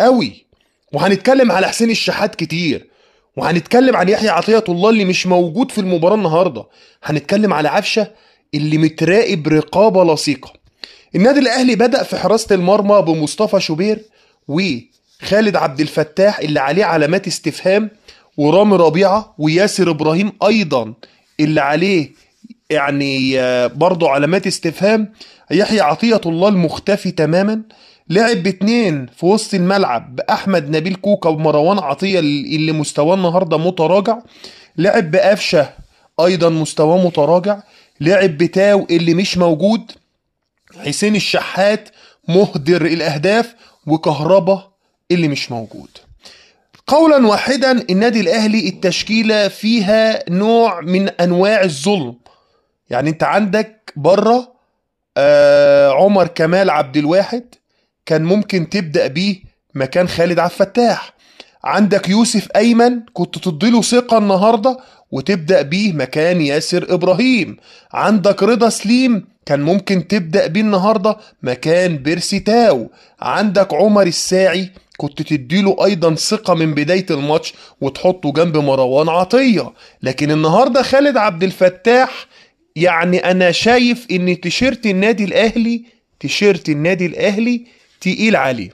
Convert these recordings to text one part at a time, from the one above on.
قوي وهنتكلم على حسين الشحات كتير وهنتكلم عن يحيى عطية الله اللي مش موجود في المباراة النهاردة هنتكلم على عفشة اللي متراقب رقابة لصيقة النادي الأهلي بدأ في حراسة المرمى بمصطفى شوبير وخالد عبد الفتاح اللي عليه علامات استفهام ورامي ربيعة وياسر إبراهيم أيضا اللي عليه يعني آه، برضه علامات استفهام يحيى عطية الله المختفي تماما لعب باتنين في وسط الملعب باحمد نبيل كوكا ومروان عطيه اللي مستواه النهارده متراجع لعب بقفشه ايضا مستواه متراجع لعب بتاو اللي مش موجود حسين الشحات مهدر الاهداف وكهربا اللي مش موجود قولا واحدا النادي الاهلي التشكيله فيها نوع من انواع الظلم يعني انت عندك بره آه عمر كمال عبد الواحد كان ممكن تبدأ بيه مكان خالد عبد الفتاح عندك يوسف أيمن كنت تديله ثقة النهاردة وتبدأ بيه مكان ياسر إبراهيم عندك رضا سليم كان ممكن تبدأ بيه النهاردة مكان بيرسي تاو عندك عمر الساعي كنت تديله أيضا ثقة من بداية الماتش وتحطه جنب مروان عطية لكن النهاردة خالد عبد الفتاح يعني أنا شايف إن تيشيرت النادي الأهلي تيشيرت النادي الأهلي تقيل عليه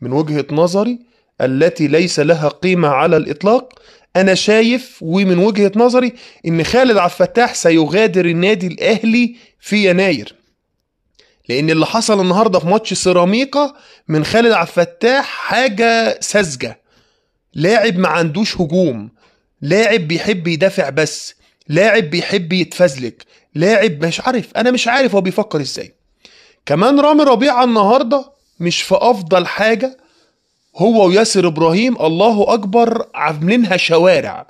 من وجهة نظري التي ليس لها قيمة على الإطلاق أنا شايف ومن وجهة نظري إن خالد عبد الفتاح سيغادر النادي الأهلي في يناير لأن اللي حصل النهاردة في ماتش سيراميكا من خالد عبد الفتاح حاجة ساذجة لاعب ما عندوش هجوم لاعب بيحب يدافع بس لاعب بيحب يتفزلك لاعب مش عارف أنا مش عارف هو بيفكر إزاي كمان رامي ربيعة النهارده مش في افضل حاجه هو وياسر ابراهيم الله اكبر عاملينها شوارع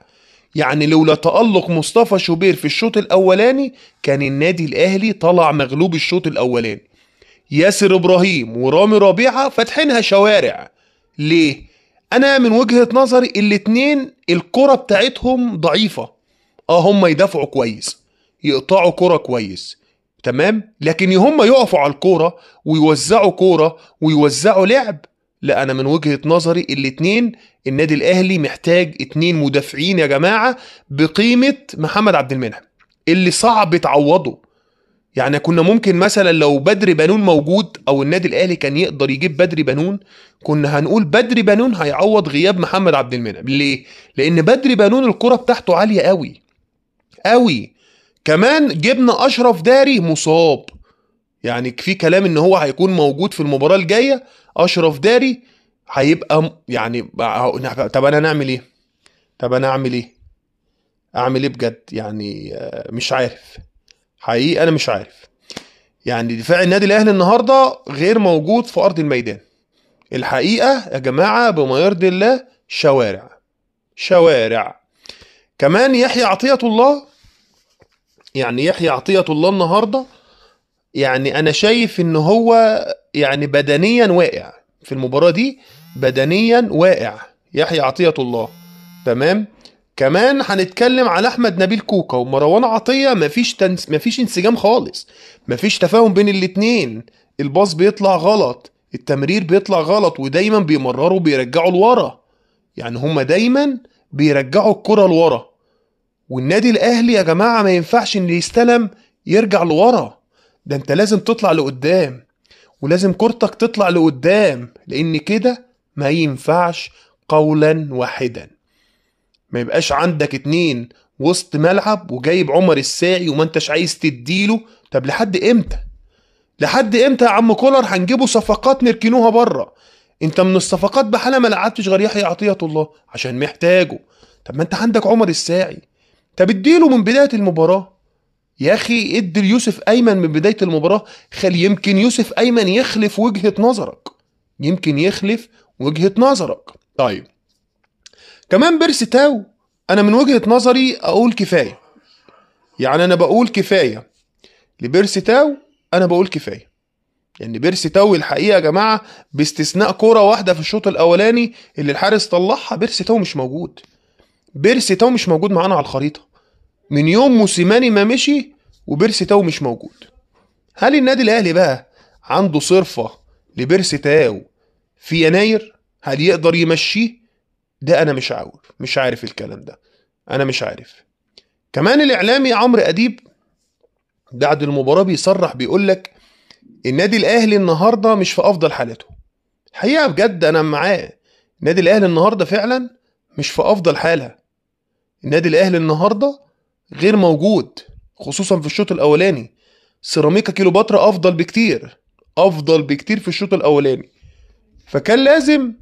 يعني لولا تألق مصطفى شوبير في الشوط الاولاني كان النادي الاهلي طلع مغلوب الشوط الاولاني ياسر ابراهيم ورامي ربيعه فاتحينها شوارع ليه انا من وجهه نظري الاتنين الكره بتاعتهم ضعيفه اه هم يدافعوا كويس يقطعوا كرة كويس تمام لكن هم يقفوا على الكوره ويوزعوا كوره ويوزعوا لعب لا انا من وجهه نظري الاثنين النادي الاهلي محتاج اثنين مدافعين يا جماعه بقيمه محمد عبد المنعم اللي صعب تعوضه يعني كنا ممكن مثلا لو بدري بنون موجود او النادي الاهلي كان يقدر يجيب بدري بنون كنا هنقول بدري بنون هيعوض غياب محمد عبد المنعم ليه لان بدري بنون الكره بتاعته عاليه قوي قوي كمان جبنا اشرف داري مصاب يعني في كلام ان هو هيكون موجود في المباراه الجايه اشرف داري هيبقى يعني طب انا نعمل ايه طب انا اعمل ايه اعمل ايه بجد يعني آه، مش عارف حقيقي انا مش عارف يعني دفاع النادي الاهلي النهارده غير موجود في ارض الميدان الحقيقه يا جماعه بما يرضي الله شوارع شوارع كمان يحيى عطيه الله يعني يحيى عطية الله النهاردة يعني أنا شايف إن هو يعني بدنيا واقع في المباراة دي بدنيا واقع يحيى عطية الله تمام كمان هنتكلم على احمد نبيل كوكا ومروان عطيه مفيش تنس... مفيش انسجام خالص مفيش تفاهم بين الاتنين الباص بيطلع غلط التمرير بيطلع غلط ودايما بيمرروا بيرجعوا لورا يعني هما دايما بيرجعوا الكره لورا والنادي الاهلي يا جماعه ما ينفعش ان يستلم يرجع لورا ده انت لازم تطلع لقدام ولازم كورتك تطلع لقدام لان كده ما ينفعش قولا واحدا ما يبقاش عندك اتنين وسط ملعب وجايب عمر الساعي وما انتش عايز تديله طب لحد امتى لحد امتى يا عم كولر هنجيبوا صفقات نركنوها بره انت من الصفقات بحالة ما لعبتش غير يحيى عطية الله عشان محتاجه طب ما انت عندك عمر الساعي طب اديله من بدايه المباراه يا اخي ادي ليوسف ايمن من بدايه المباراه خلي يمكن يوسف ايمن يخلف وجهه نظرك يمكن يخلف وجهه نظرك طيب كمان بيرسي تاو انا من وجهه نظري اقول كفايه يعني انا بقول كفايه لبيرسي تاو انا بقول كفايه لان يعني بيرسي تاو الحقيقه يا جماعه باستثناء كوره واحده في الشوط الاولاني اللي الحارس طلعها بيرسي تاو مش موجود بيرسي تاو مش موجود معانا على الخريطه من يوم موسيماني ما مشي وبيرسي تاو مش موجود هل النادي الاهلي بقى عنده صرفه لبيرسي تاو في يناير هل يقدر يمشيه ده انا مش عارف مش عارف الكلام ده انا مش عارف كمان الاعلامي عمرو اديب بعد المباراه بيصرح بيقول لك النادي الاهلي النهارده مش في افضل حالته حقيقه بجد انا معاه النادي الاهلي النهارده فعلا مش في افضل حاله النادي الاهلي النهارده غير موجود خصوصا في الشوط الاولاني سيراميكا كيلوباترا افضل بكتير افضل بكتير في الشوط الاولاني فكان لازم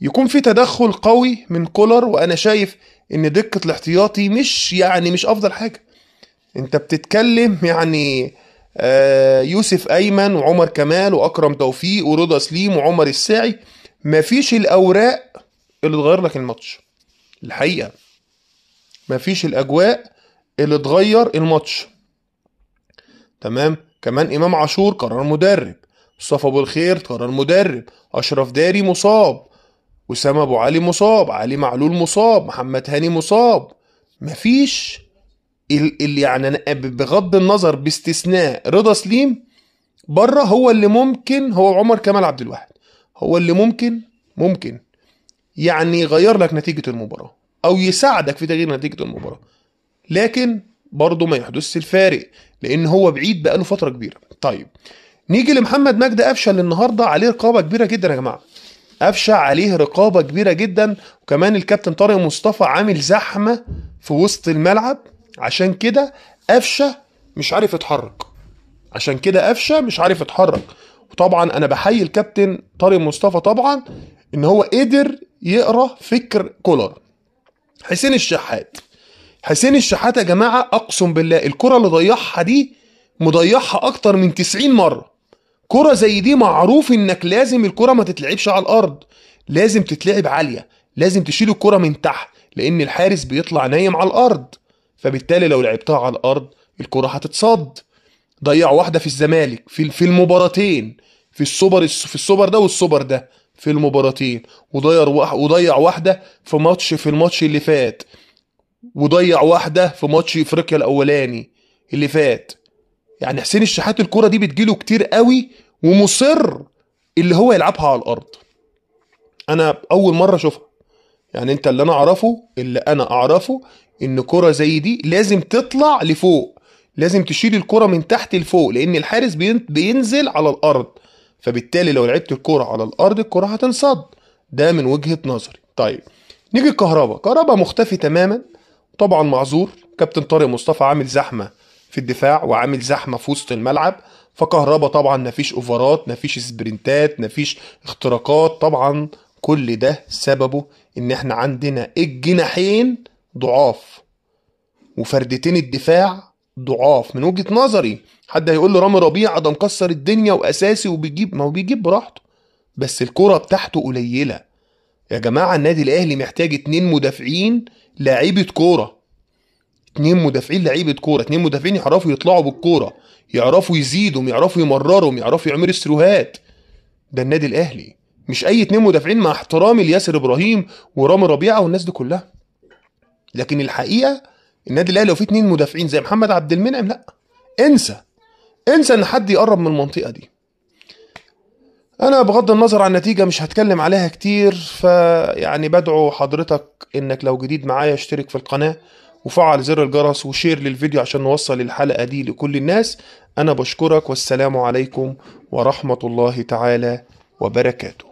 يكون في تدخل قوي من كولر وانا شايف ان دقه الاحتياطي مش يعني مش افضل حاجه انت بتتكلم يعني آه، يوسف ايمن وعمر كمال واكرم توفيق ورضا سليم وعمر الساعي مفيش الاوراق اللي تغير لك الماتش الحقيقه مفيش الاجواء اللي اتغير الماتش تمام كمان امام عاشور قرار مدرب مصطفى ابو الخير قرار مدرب اشرف داري مصاب وسام ابو علي مصاب علي معلول مصاب محمد هاني مصاب مفيش اللي يعني أنا بغض النظر باستثناء رضا سليم بره هو اللي ممكن هو عمر كمال عبد الواحد هو اللي ممكن ممكن يعني يغير لك نتيجه المباراه او يساعدك في تغيير نتيجه المباراه لكن برضه ما يحدثش الفارق لان هو بعيد بقاله فتره كبيره طيب نيجي لمحمد مجدي قفشه اللي النهارده عليه رقابه كبيره جدا يا جماعه قفشه عليه رقابه كبيره جدا وكمان الكابتن طارق مصطفى عامل زحمه في وسط الملعب عشان كده قفشه مش عارف يتحرك عشان كده قفشه مش عارف يتحرك وطبعا انا بحيي الكابتن طارق مصطفى طبعا ان هو قدر يقرا فكر كولر حسين الشحات حسين الشحات يا جماعه اقسم بالله الكره اللي ضيعها دي مضيعها اكتر من 90 مره كره زي دي معروف انك لازم الكره ما تتلعبش على الارض لازم تتلعب عاليه لازم تشيل الكره من تحت لان الحارس بيطلع نايم على الارض فبالتالي لو لعبتها على الارض الكره هتتصد ضيع واحده في الزمالك في في المباراتين في السوبر في السوبر ده والسوبر ده في المباراتين وضيع وضيع واحده في ماتش في الماتش اللي فات وضيع واحده في ماتش افريقيا الاولاني اللي فات يعني حسين الشحات الكرة دي بتجيله كتير قوي ومصر اللي هو يلعبها على الارض انا اول مره اشوفها يعني انت اللي انا اعرفه اللي انا اعرفه ان كرة زي دي لازم تطلع لفوق لازم تشيل الكرة من تحت لفوق لان الحارس بينزل على الارض فبالتالي لو لعبت الكرة على الارض الكرة هتنصد ده من وجهة نظري طيب نيجي الكهرباء كهرباء مختفي تماما طبعا معذور كابتن طارق مصطفى عامل زحمه في الدفاع وعامل زحمه في وسط الملعب فكهربا طبعا مفيش اوفرات مفيش سبرنتات مفيش اختراقات طبعا كل ده سببه ان احنا عندنا الجناحين ضعاف وفردتين الدفاع ضعاف من وجهه نظري حد هيقول لي رامي ربيعه ده مكسر الدنيا واساسي وبيجيب ما هو بيجيب براحته بس الكره بتاعته قليله يا جماعه النادي الاهلي محتاج اتنين مدافعين لعيبه كوره اتنين مدافعين لعيبه كوره اتنين مدافعين يعرفوا يطلعوا بالكوره يعرفوا يزيدوا يعرفوا يمرروا يعرفوا يعملوا استروهات ده النادي الاهلي مش اي اتنين مدافعين مع احترامي لياسر ابراهيم ورامي ربيعه والناس دي كلها لكن الحقيقه النادي الاهلي لو في اتنين مدافعين زي محمد عبد المنعم لا انسى انسى ان حد يقرب من المنطقه دي انا بغض النظر عن النتيجه مش هتكلم عليها كتير فيعني بدعو حضرتك انك لو جديد معايا اشترك في القناه وفعل زر الجرس وشير للفيديو عشان نوصل الحلقه دي لكل الناس انا بشكرك والسلام عليكم ورحمه الله تعالى وبركاته